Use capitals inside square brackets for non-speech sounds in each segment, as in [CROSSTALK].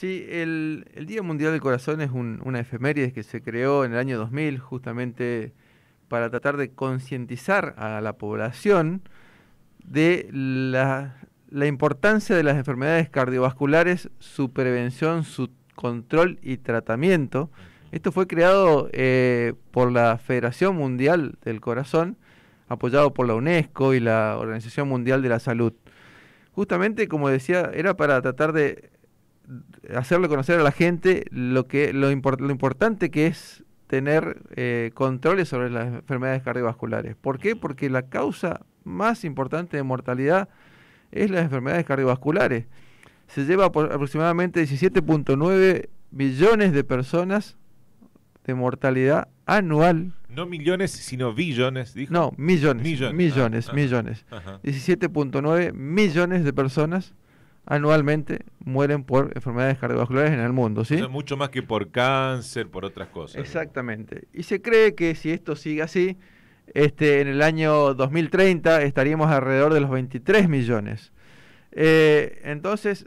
Sí, el, Día Mundial del Corazón es una efeméride que se creó en el año 2000 justamente para tratar de concientizar a la población de la, importancia de las enfermedades cardiovasculares, su prevención, su control y tratamiento. Esto fue creado eh, por la Federación Mundial del Corazón, apoyado por la UNESCO y la Organización Mundial de la Salud. Justamente, como decía, era para tratar de hacerle conocer a la gente lo, que, lo, importante que es tener eh, controles sobre las enfermedades cardiovasculares. ¿Por qué? Porque la causa más importante de mortalidad es las enfermedades cardiovasculares. Se lleva aproximadamente 17.9 billones de personas de mortalidad anual. No millones, sino billones, dijo. No, millones. Millones, millones. 17.9 ah, millones de personas anualmente mueren por enfermedades cardiovasculares en el mundo. ¿sí? mucho más que por cáncer, por otras cosas. Exactamente. Y se cree que si esto sigue así, este, en el año 2030 estaríamos alrededor de los 23 millones. Eh, entonces,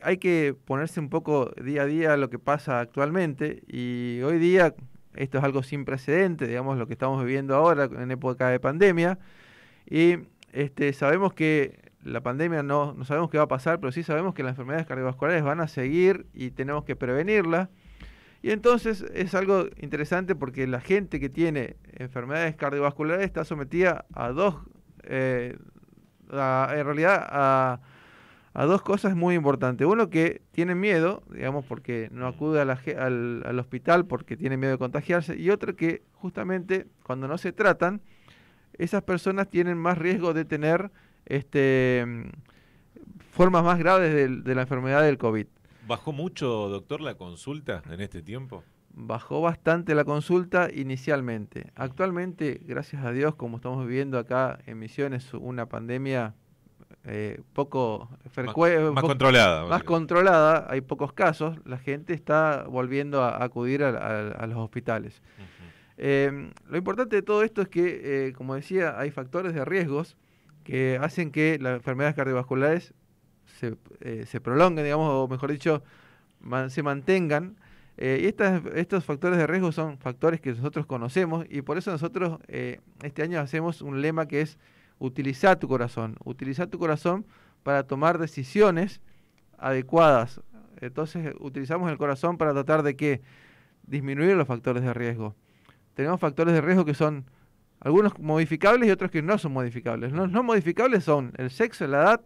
hay que ponerse un poco día a día lo que pasa actualmente y hoy día esto es algo sin precedente, digamos lo que estamos viviendo ahora en época de pandemia y este, sabemos que la pandemia no, sabemos qué va a pasar, pero sí sabemos que las enfermedades cardiovasculares van a seguir y tenemos que prevenirlas. Y entonces es algo interesante porque la gente que tiene enfermedades cardiovasculares está sometida a dos, eh, en realidad a, dos cosas muy importantes. Uno que tiene miedo, digamos, porque no mm. acude al, hospital porque tiene miedo de contagiarse. Y otro, que justamente cuando no se tratan, esas personas tienen más riesgo de tener este, formas más graves de, la enfermedad del COVID. ¿Bajó mucho, doctor, la consulta en este tiempo? Bajó bastante la consulta inicialmente. Actualmente, gracias a Dios, como estamos viviendo acá en Misiones, una pandemia eh, poco Más, controlada. Más controlada, hay pocos casos, la gente está volviendo a, acudir a, los hospitales. Eh, lo importante de todo esto es que, eh, como decía, hay factores de riesgos que hacen que las enfermedades cardiovasculares se, eh, prolonguen, digamos, o mejor dicho, se mantengan. Eh, y estos factores de riesgo son factores que nosotros conocemos y por eso nosotros eh, este año hacemos un lema que es utilizar tu corazón, utiliza tu corazón para tomar decisiones adecuadas. Entonces utilizamos el corazón para tratar de que disminuir los factores de riesgo. Tenemos factores de riesgo que son algunos modificables y otros que no son modificables. Los no modificables son el sexo, la edad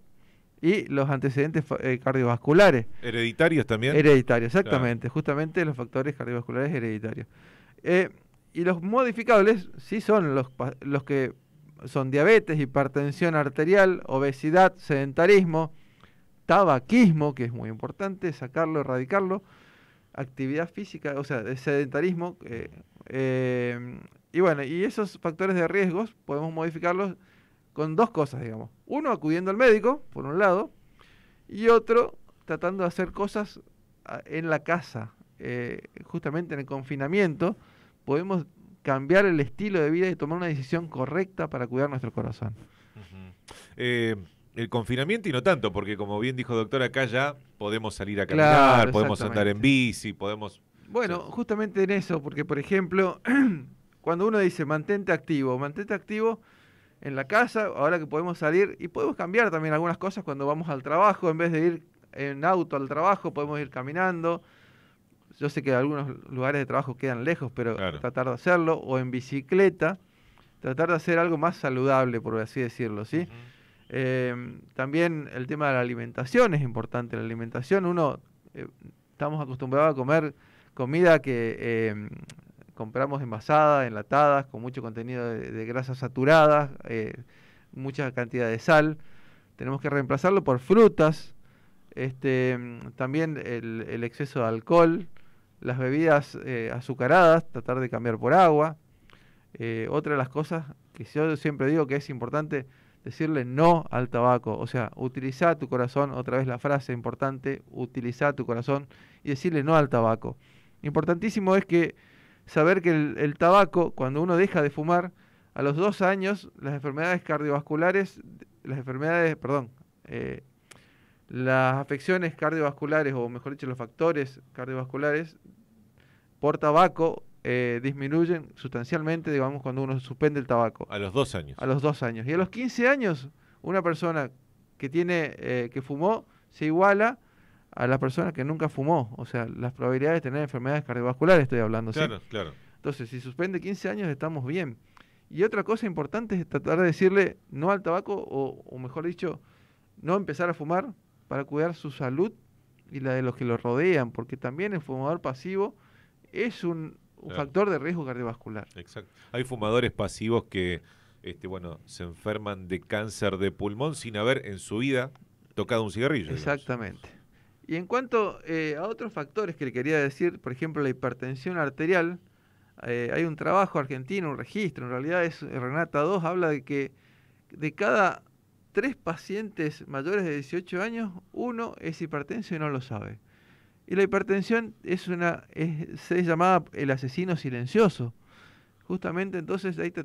y los antecedentes eh, cardiovasculares. Hereditarios también. Hereditarios, exactamente. Justamente los factores cardiovasculares hereditarios. Eh, y los modificables sí son los, los que son diabetes, hipertensión arterial, obesidad, sedentarismo, tabaquismo, que es muy importante, sacarlo, erradicarlo, actividad física, o sea, sedentarismo, eh, y bueno, y esos factores de riesgos podemos modificarlos con dos cosas, digamos. Uno, acudiendo al médico, por un lado, y otro, tratando de hacer cosas ah, en la casa. Eh, justamente en el confinamiento, podemos cambiar el estilo de vida y tomar una decisión correcta para cuidar nuestro corazón. Eh, el confinamiento y no tanto, porque como bien dijo doctor, acá ya podemos salir a caminar, podemos andar en bici, podemos... Bueno, justamente en eso, porque por ejemplo... [CLEARS THROAT] Cuando uno dice mantente activo, mantente activo en la casa, ahora que podemos salir y podemos cambiar también algunas cosas cuando vamos al trabajo, en vez de ir en auto al trabajo, podemos ir caminando. Yo sé que algunos lugares de trabajo quedan lejos, pero tratar de hacerlo, o en bicicleta, tratar de hacer algo más saludable, por así decirlo, ¿sí? Eh, también el tema de la alimentación es importante. La alimentación, uno, eh, estamos acostumbrados a comer comida que eh, compramos envasadas, enlatadas, con mucho contenido de, grasas saturadas, eh, mucha cantidad de sal. Tenemos que reemplazarlo por frutas, este, también el, exceso de alcohol, las bebidas eh, azucaradas, tratar de cambiar por agua. Eh, otra de las cosas que yo siempre digo que es importante decirle no al tabaco, o sea, utiliza tu corazón, otra vez la frase importante, utiliza tu corazón y decirle no al tabaco. Importantísimo es que saber que el, tabaco, cuando uno deja de fumar, a los dos años las enfermedades cardiovasculares, las enfermedades, perdón, eh, las afecciones cardiovasculares, o mejor dicho, los factores cardiovasculares por tabaco eh, disminuyen sustancialmente, digamos, cuando uno suspende el tabaco. A los dos años. A los dos años. Y a los 15 años, una persona que tiene, eh, que fumó, se iguala a la persona que nunca fumó. O sea, las probabilidades de tener enfermedades cardiovasculares, estoy hablando. Claro, ¿sí? claro. Entonces, si suspende 15 años, estamos bien. Y otra cosa importante es tratar de decirle no al tabaco, o, mejor dicho, no empezar a fumar para cuidar su salud y la de los que lo rodean, porque también el fumador pasivo es un, factor de riesgo cardiovascular. Exacto. Hay fumadores pasivos que este, bueno, se enferman de cáncer de pulmón sin haber en su vida tocado un cigarrillo. Exactamente. Y en cuanto eh, a otros factores que le quería decir, por ejemplo, la hipertensión arterial, eh, hay un trabajo argentino, un registro, en realidad es eh, Renata 2, habla de que de cada tres pacientes mayores de 18 años, uno es hipertenso y no lo sabe. Y la hipertensión es una, es, se es llamada el asesino silencioso. Justamente entonces hay que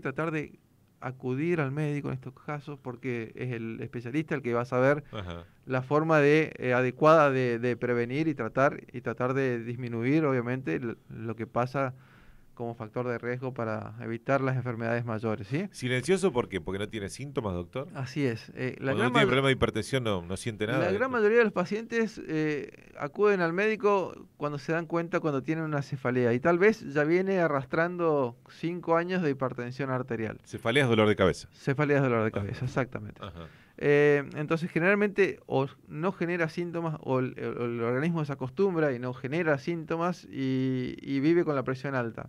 tratar de acudir al médico en estos casos porque es el especialista el que va a saber la forma de eh, adecuada de, de, prevenir y tratar y tratar de disminuir obviamente lo que pasa como factor de riesgo para evitar las enfermedades mayores. ¿sí? ¿Silencioso por qué? ¿Porque no tiene síntomas, doctor? Así es. Eh, la gran no tiene problema de hipertensión no, siente nada. La gran mayoría de los pacientes eh, acuden al médico cuando se dan cuenta cuando tienen una cefalea y tal vez ya viene arrastrando cinco años de hipertensión arterial. Cefalea es dolor de cabeza. Cefalea es dolor de cabeza, exactamente. Eh, entonces, generalmente o no genera síntomas o el, organismo se acostumbra y no genera síntomas y, vive con la presión alta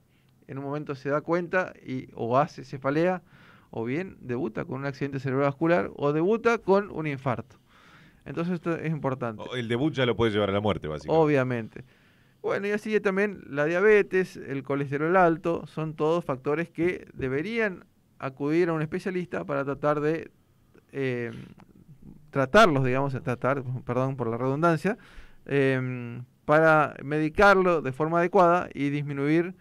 en un momento se da cuenta y o hace cefalea, o bien debuta con un accidente cerebrovascular, o debuta con un infarto. Entonces esto es importante. el debut ya lo puede llevar a la muerte, básicamente. Obviamente. Bueno, y así también la diabetes, el colesterol alto, son todos factores que deberían acudir a un especialista para tratar de em, tratarlos, digamos, tratar, perdón por la redundancia, em, para medicarlo de forma adecuada y disminuir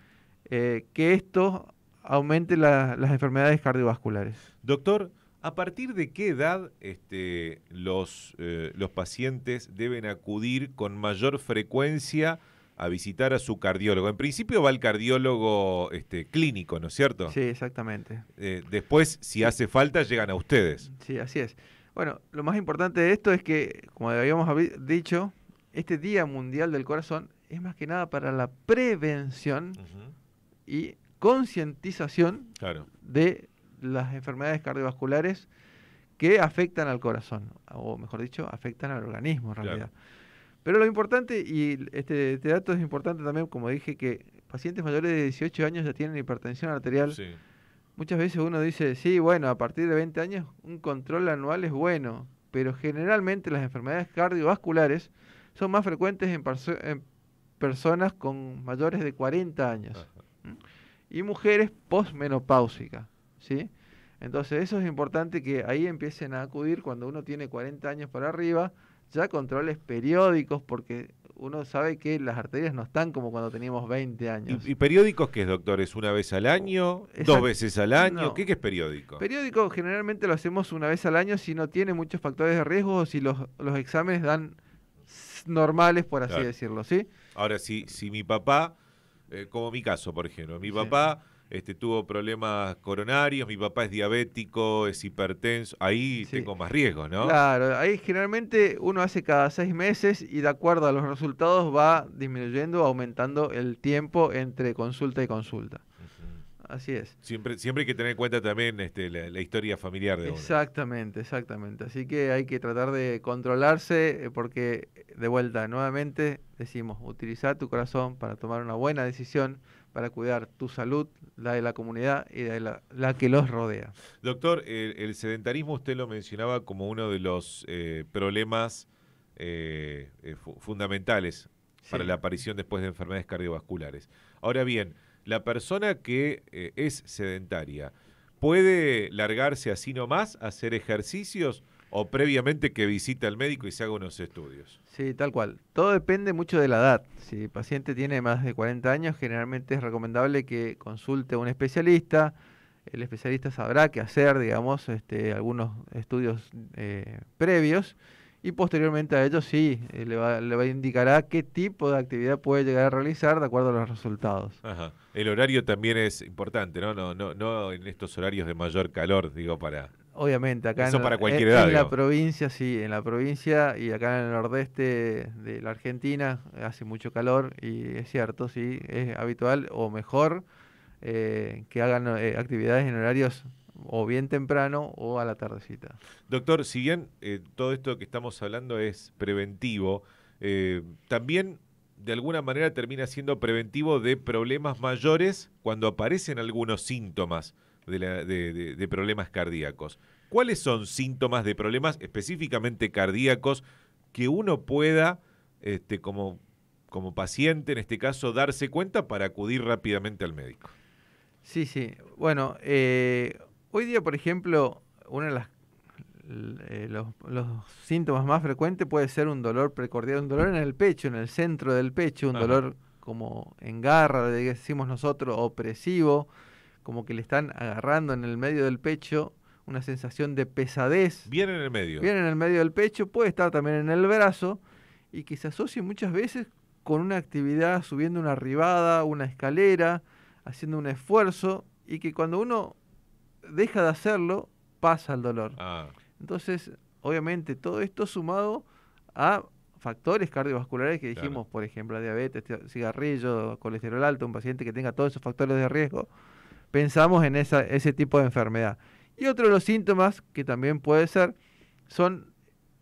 eh, que esto aumente las enfermedades cardiovasculares. Doctor, ¿a partir de qué edad este, los, eh, los pacientes deben acudir con mayor frecuencia a visitar a su cardiólogo. En principio va el cardiólogo este, clínico, ¿no es cierto? Sí, exactamente. Eh, después, si hace falta, llegan a ustedes. Sí, así es. Bueno, lo más importante de esto es que, como habíamos dicho, este Día Mundial del Corazón es más que nada para la prevención y concientización de las enfermedades cardiovasculares que afectan al corazón, o mejor dicho, afectan al organismo en realidad. Pero lo importante, y este, este, dato es importante también, como dije, que pacientes mayores de 18 años ya tienen hipertensión arterial. Muchas veces uno dice, sí, bueno, a partir de 20 años un control anual es bueno, pero generalmente las enfermedades cardiovasculares son más frecuentes en, personas con mayores de 40 años y mujeres posmenopáusicas. ¿sí? Entonces eso es importante que ahí empiecen a acudir cuando uno tiene 40 años para arriba, ya controles periódicos, porque uno sabe que las arterias no están como cuando teníamos 20 años. ¿Y, periódicos qué es, doctor? ¿Es una vez al año? Oh, ¿Dos veces al año? ¿Qué, es periódico? Periódico generalmente lo hacemos una vez al año si no tiene muchos factores de riesgo o si los, exámenes dan normales, por así decirlo, ¿sí? Ahora, si mi papá eh, como mi caso, por ejemplo. Mi papá este, tuvo problemas coronarios, mi papá es diabético, es hipertenso, ahí tengo más riesgo, ¿no? Claro, ahí generalmente uno hace cada seis meses y de acuerdo a los resultados va disminuyendo, aumentando el tiempo entre consulta y consulta. Así es. Siempre, siempre hay que tener en cuenta también este, la, historia familiar de Exactamente, exactamente. Así que hay que tratar de controlarse eh, porque, eh, de vuelta, nuevamente decimos, utilizar tu corazón para tomar una buena decisión, para cuidar tu salud, la de la comunidad y la, que los rodea. Doctor, el, sedentarismo usted lo mencionaba como uno de los eh, problemas fundamentales para la aparición después de enfermedades cardiovasculares. Ahora bien, la persona que eh, es sedentaria, ¿puede largarse así nomás, hacer ejercicios o previamente que visite al médico y se haga unos estudios? Sí, tal cual. Todo depende mucho de la edad. Si el paciente tiene más de 40 años, generalmente es recomendable que consulte a un especialista. El especialista sabrá qué hacer, digamos, este, algunos estudios eh, previos y posteriormente a ellos sí, eh, le, va, le va indicará qué tipo de actividad puede llegar a realizar de acuerdo a los resultados. El horario también es importante, ¿no? No, no, no en estos horarios de mayor calor, digo, para... Obviamente, acá en, la provincia, sí, en la provincia y acá en el nordeste de la Argentina eh, hace mucho calor y es cierto, sí, es habitual o mejor eh, que hagan actividades en horarios o bien temprano o a la tardecita. Doctor, si bien eh, todo esto que estamos hablando es preventivo, eh, también de alguna manera termina siendo preventivo de problemas mayores cuando aparecen algunos síntomas de, problemas cardíacos. ¿Cuáles son síntomas de problemas específicamente cardíacos que uno pueda, este, como, como paciente en este caso, darse cuenta para acudir rápidamente al médico? Sí, sí. Bueno, eh, Hoy día, por ejemplo, uno de las, eh, los, síntomas más frecuentes puede ser un dolor precordial, un dolor en el pecho, en el centro del pecho, un dolor como en garra, decimos nosotros, opresivo, como que le están agarrando en el medio del pecho una sensación de pesadez. Bien en el medio. Bien en el medio del pecho, puede estar también en el brazo y que se asocie muchas veces con una actividad subiendo una arribada, una escalera, haciendo un esfuerzo y que cuando uno deja de hacerlo, pasa el dolor. Ah. Entonces, obviamente, todo esto sumado a factores cardiovasculares que dijimos, por ejemplo, diabetes, cigarrillo, colesterol alto, un paciente que tenga todos esos factores de riesgo, pensamos en esa, ese tipo de enfermedad. Y otro de los síntomas que también puede ser son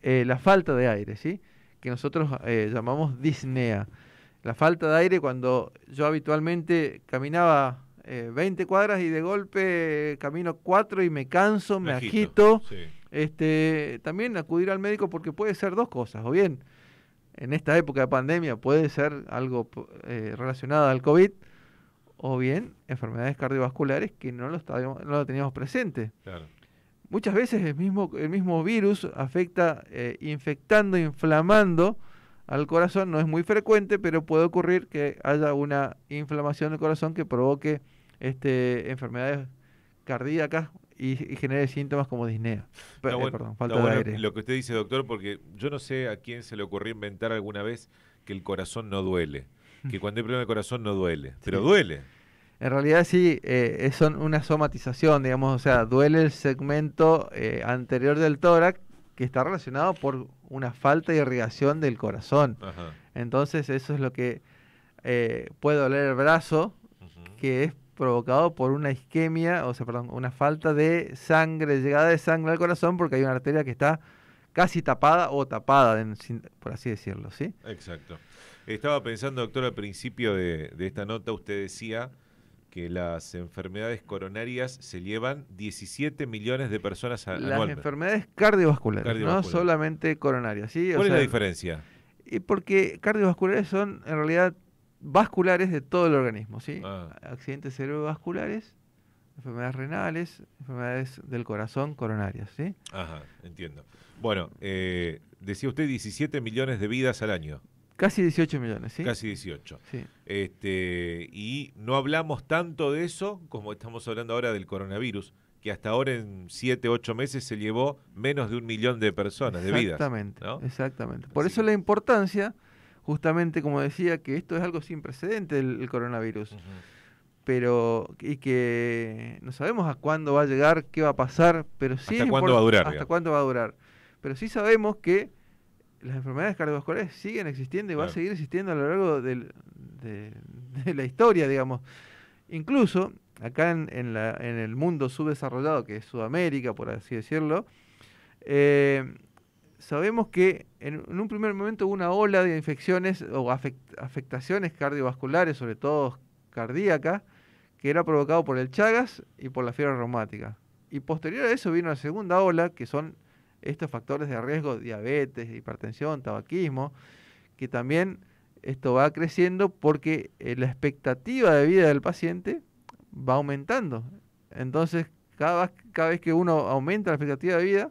eh, la falta de aire, ¿sí? que nosotros eh, llamamos disnea. La falta de aire cuando yo habitualmente caminaba 20 eh, cuadras y de golpe eh, camino 4 y me canso, me, agito. Este, también acudir al médico porque puede ser dos cosas, o bien en esta época de pandemia puede ser algo eh, relacionado al COVID, o bien enfermedades cardiovasculares que no lo, no lo teníamos presente. Muchas veces el mismo, el mismo virus afecta infectando, inflamando al corazón. No es muy frecuente, pero puede ocurrir que haya una inflamación del corazón que provoque este, enfermedades cardíacas y, genera genere síntomas como disnea. Eh, falta de aire. Lo que usted dice, doctor, porque yo no sé a quién se le ocurrió inventar alguna vez que el corazón no duele. Que [LAUGHS] cuando hay problema de corazón no duele. Pero duele. En realidad sí, eh, es una somatización, digamos, o sea, duele el segmento eh, anterior del tórax que está relacionado por una falta de irrigación del corazón. Entonces eso es lo que puede doler el brazo, que es provocado por una isquemia, o sea, perdón, una falta de sangre, llegada de sangre al corazón, porque hay una arteria que está casi tapada o tapada, por así decirlo, ¿sí? Exacto. Estaba pensando, doctor, al principio de, esta nota usted decía que las enfermedades coronarias se llevan 17 millones de personas al a, Las enfermedades cardiovasculares, no solamente coronarias, ¿sí? ¿Cuál es la diferencia? Y porque cardiovasculares son en realidad vasculares de todo el organismo, ¿sí? Ah. Accidentes cerebrovasculares, enfermedades renales, enfermedades del corazón, coronarias, ¿sí? Ajá, entiendo. Bueno, eh, decía usted 17 millones de vidas al año. Casi 18 millones, ¿sí? Casi 18. Este, y no hablamos tanto de eso como estamos hablando ahora del coronavirus, que hasta ahora en 7, 8 meses se llevó menos de un millón de personas, de vidas. Exactamente, exactamente. Por eso la importancia justamente como decía, que esto es algo sin precedente el, coronavirus. Pero, y que no sabemos a cuándo va a llegar, qué va a pasar, pero sí. ¿Hasta cuándo va a durar? Hasta va a durar. Pero sí sabemos que las enfermedades cardiovasculares siguen existiendo y van va a seguir existiendo a lo largo del, de, [LAUGHS] la historia, digamos. Incluso acá en, en, el mundo subdesarrollado, que es Sudamérica, por así decirlo, eh, sabemos que en, un primer momento hubo una ola de infecciones o afectaciones cardiovasculares, sobre todo cardíacas, que era provocado por el Chagas y por la fiebre reumática. Y posterior a eso vino la segunda ola, que son estos factores de riesgo, diabetes, hipertensión, tabaquismo, que también esto va creciendo porque eh, la expectativa de vida del paciente va aumentando. Entonces, cada vez que uno aumenta la expectativa de vida,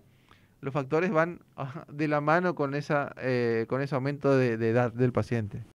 los factores van ah, de la mano con, esa, eh, con ese aumento de edad del paciente.